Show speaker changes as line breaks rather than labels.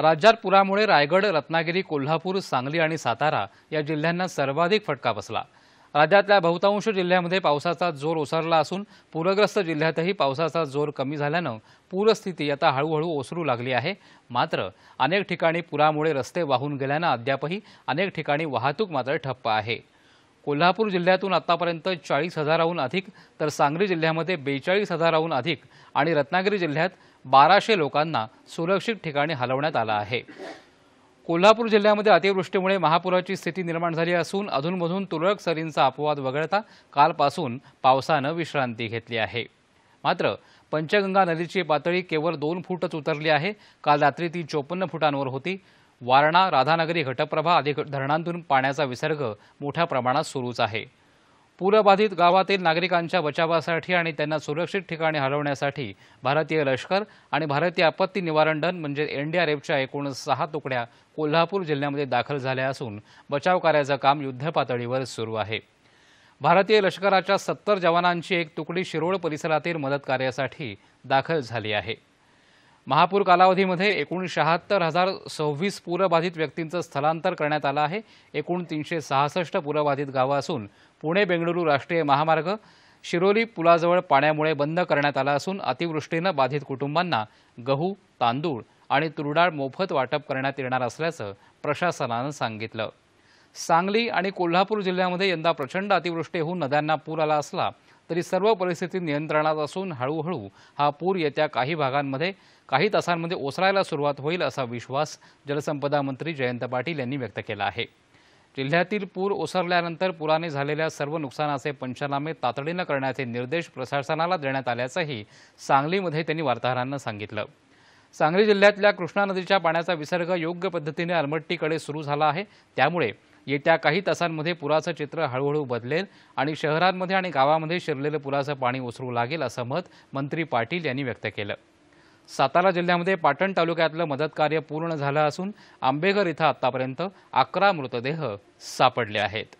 राज्यात पुरामुळे रायगड रत्नागिरी कोल्हापूर सांगली आणि सातारा या जिल्ह्यांना सर्वाधिक फटका बसला राज्यातल्या बहुतांश जिल्ह्यांमध्ये पावसाचा जोर ओसरला असून पूरग्रस्त जिल्ह्यातही पावसाचा जोर कमी झाल्यानं पूरस्थिती आता हळूहळू ओसरू लागली आहे मात्र अनेक ठिकाणी पुरामुळे रस्ते वाहून गेल्यानं अद्यापही अनेक ठिकाणी वाहतूक मात्र ठप्प आहे कोल्हापूर जिल्ह्यातून आतापर्यंत चाळीस हजाराहून अधिक तर सांगली जिल्ह्यामध्ये बेचाळीस हजाराहून अधिक आणि रत्नागिरी जिल्ह्यात बाराशे लोकांना सुरक्षित ठिकाणी हलवण्यात आलं आहे कोल्हापूर जिल्ह्यामध्ये अतिवृष्टीमुळे महापुराची स्थिती निर्माण झाली असून अधूनमधून तुरळक सरींचा अपवाद वगळता कालपासून पावसानं विश्रांती घेतली आहे मात्र पंचगंगा नदीची पातळी केवळ दोन फूटच उतरली आहे काल रात्री ती चोपन्न फुटांवर होती वारणा राधानगरी घटप्रभा आदी धरणांतून पाण्याचा विसर्ग मोठ्या प्रमाणात सुरूच आहे पूरबाधित गावातील नागरिकांच्या बचावासाठी आणि त्यांना सुरक्षित ठिकाणी हलवण्यासाठी भारतीय लष्कर आणि भारतीय आपत्ती निवारण दल म्हणजे एनडीआरएफच्या एकूण सहा तुकड्या कोल्हापूर जिल्ह्यामध्ये दाखल झाल्या असून बचाव कार्याचं काम युद्धपातळीवर सुरू आहे भारतीय लष्कराच्या सत्तर जवानांची एक तुकडी शिरोळ परिसरातील मदत कार्यासाठी दाखल झाली आहे महापूर कालावधीमध्ये एकूण शहात्तर हजार सव्वीस पूरबाधित व्यक्तींचं स्थलांतर करण्यात आलं आहे एकूण तीनशे सहासष्ट पूरबाधित गावं असून पुणे बेंगळुरू राष्ट्रीय महामार्ग शिरोली पुलाजवळ पाण्यामुळे बंद करण्यात आला असून अतिवृष्टीनं बाधित कुटुंबांना गहू तांदूळ आणि तुरडाळ मोफत वाटप करण्यात येणार असल्याचं प्रशासनानं सांगितलं सांगली आणि कोल्हापूर जिल्ह्यामध्ये यंदा प्रचंड अतिवृष्टी होऊन नद्यांना पूर आला असला तरी सर्व परिस्थिती नियंत्रणात असून हळूहळू हा पूर येत्या काही भागांमध्ये काही तासांमध्ये ओसरायला सुरुवात होईल असा विश्वास जलसंपदा मंत्री जयंत पाटील यांनी व्यक्त केला आहे जिल्ह्यातील पूर ओसरल्यानंतर पुराने झालेल्या सर्व नुकसानाचे पंचनामे तातडीनं करण्याचे निर्देश प्रशासनाला देण्यात आल्याचंही सांगलीमध्ये त्यांनी वार्ताहरांना सांगितलं सांगली जिल्ह्यातल्या कृष्णा नदीच्या पाण्याचा विसर्ग योग्य पद्धतीने अलमट्टीकडे सुरू झाला आहे त्यामुळे येत्या काही तासांमध्ये पुराचं चित्र हळूहळू बदलेल आणि शहरांमध्ये आणि गावामध्ये शिरलेलं पुराचं पाणी ओसरू लागेल असं मत मंत्री पाटील यांनी व्यक्त केलं सातारा जिल्ह्यामध्ये पाटण तालुक्यातलं मदतकार्य पूर्ण झालं असून आंबेघर इथं आतापर्यंत अकरा मृतदेह सापडले आहेत